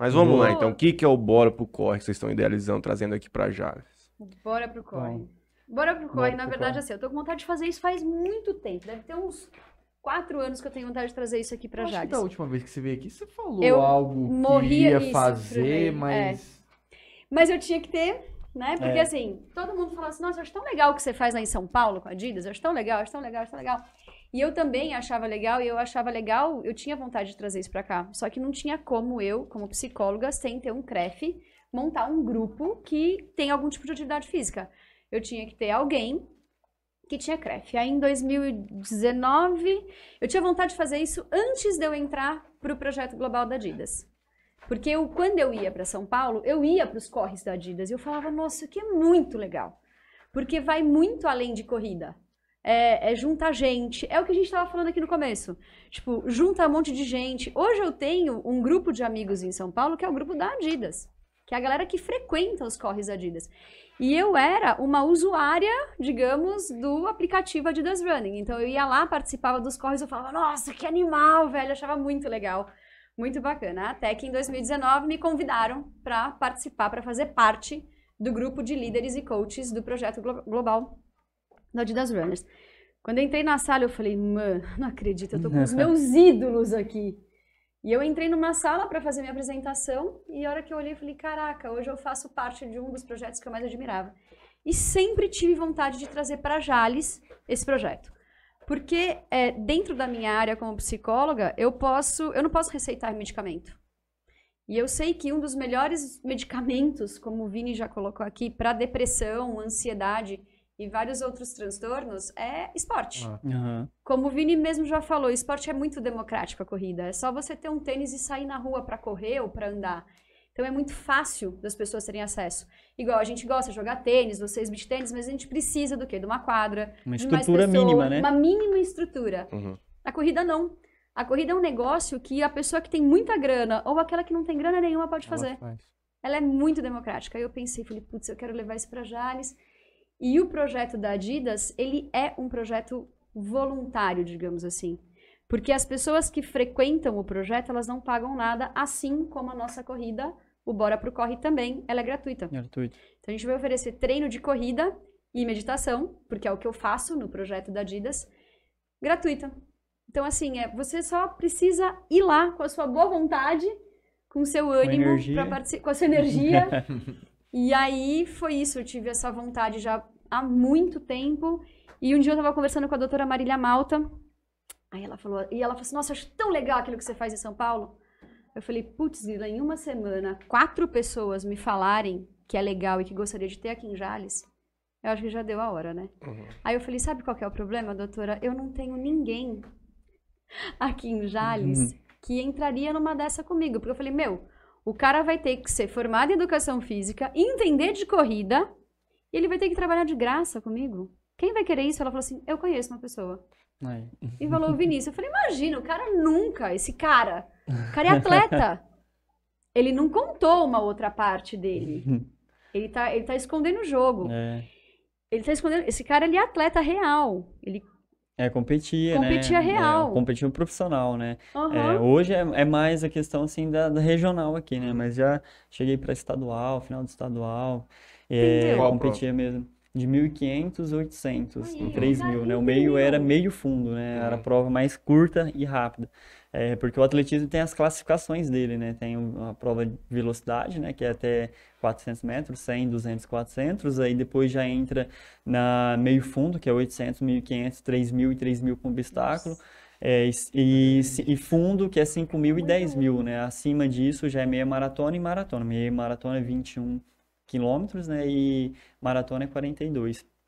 Mas vamos Boa. lá, então. O que, que é o Bora pro Corre que vocês estão idealizando, trazendo aqui pra Javes Bora pro Corre. Bom. Bora pro Corre, Bora na pro verdade, corre. assim, eu tô com vontade de fazer isso faz muito tempo. Deve ter uns quatro anos que eu tenho vontade de trazer isso aqui pra Acho Que da última vez que você veio aqui, você falou eu algo que ia fazer, é. mas. É. Mas eu tinha que ter né? Porque é. assim, todo mundo fala assim, nossa, eu acho tão legal o que você faz lá em São Paulo com a Adidas, eu acho tão legal, eu acho tão legal, eu acho tão legal. E eu também achava legal, e eu achava legal, eu tinha vontade de trazer isso para cá. Só que não tinha como eu, como psicóloga, sem ter um CREF, montar um grupo que tem algum tipo de atividade física. Eu tinha que ter alguém que tinha CREF. Aí em 2019, eu tinha vontade de fazer isso antes de eu entrar para o projeto global da Adidas. Porque eu, quando eu ia para São Paulo, eu ia para os corres da Adidas e eu falava, nossa, que é muito legal. Porque vai muito além de corrida é, é juntar gente. É o que a gente estava falando aqui no começo. Tipo, junta um monte de gente. Hoje eu tenho um grupo de amigos em São Paulo que é o grupo da Adidas, que é a galera que frequenta os corres Adidas. E eu era uma usuária, digamos, do aplicativo Adidas Running. Então eu ia lá, participava dos corres, eu falava, nossa, que animal, velho, eu achava muito legal, muito bacana. Até que em 2019 me convidaram para participar, para fazer parte do grupo de líderes e coaches do projeto Global da Adidas Runners. Quando eu entrei na sala, eu falei, mano, não acredito, eu tô com os meus ídolos aqui. E eu entrei numa sala para fazer minha apresentação e a hora que eu olhei, eu falei, caraca, hoje eu faço parte de um dos projetos que eu mais admirava. E sempre tive vontade de trazer para Jales esse projeto. Porque é, dentro da minha área como psicóloga, eu posso, eu não posso receitar medicamento. E eu sei que um dos melhores medicamentos, como o Vini já colocou aqui, para depressão, ansiedade, e vários outros transtornos é esporte. Uhum. Como o Vini mesmo já falou, esporte é muito democrático a corrida. É só você ter um tênis e sair na rua para correr ou para andar. Então é muito fácil das pessoas terem acesso. Igual a gente gosta de jogar tênis, vocês beach tênis, mas a gente precisa do quê? De uma quadra, uma estrutura pessoa, mínima, né? Uma mínima estrutura. Uhum. A corrida não. A corrida é um negócio que a pessoa que tem muita grana ou aquela que não tem grana nenhuma pode fazer. Ela, faz. Ela é muito democrática. Aí eu pensei, falei, putz, eu quero levar isso para Jales e o projeto da Adidas, ele é um projeto voluntário, digamos assim. Porque as pessoas que frequentam o projeto, elas não pagam nada, assim como a nossa corrida, o Bora Pro Corre também, ela é gratuita. É gratuito. Então a gente vai oferecer treino de corrida e meditação, porque é o que eu faço no projeto da Adidas, gratuita. Então assim, é, você só precisa ir lá com a sua boa vontade, com o seu ânimo, com a sua energia, E aí foi isso, eu tive essa vontade já há muito tempo. E um dia eu estava conversando com a doutora Marília Malta. Aí ela falou, e ela falou assim: Nossa, eu acho tão legal aquilo que você faz em São Paulo. Eu falei, putz, Lila, em uma semana, quatro pessoas me falarem que é legal e que gostaria de ter aqui em Jales, eu acho que já deu a hora, né? Uhum. Aí eu falei, sabe qual é o problema, doutora? Eu não tenho ninguém aqui em Jales uhum. que entraria numa dessa comigo. Porque eu falei, meu, o cara vai ter que ser formado em educação física, entender de corrida, e ele vai ter que trabalhar de graça comigo. Quem vai querer isso? Ela falou assim: eu conheço uma pessoa. É. E falou o Vinícius. Eu falei: imagina, o cara nunca, esse cara. O cara é atleta. ele não contou uma outra parte dele. Ele tá, ele tá escondendo o jogo. É. Ele tá escondendo. Esse cara, ele é atleta real. Ele é, competia, competia né? É real. É, competia profissional, né? Uhum. É, hoje é, é, mais a questão, assim, da, da, regional aqui, né? Uhum. Mas já cheguei para estadual, final do estadual. É, competia mesmo de 1.500 800, aí, em tá 3.000, né? O meio era meio fundo, né? Era a é. prova mais curta e rápida. É, porque o atletismo tem as classificações dele, né? Tem a prova de velocidade, né? Que é até 400 metros, 100, 200, 400. Aí depois já entra na meio fundo, que é 800, 1.500, 3.000 e 3.000 com obstáculo. É, e, e, fundo, que é 5.000 e 10.000, né? Acima disso já é meia maratona e maratona. Meia maratona é 21 quilômetros, né? E maratona é 42.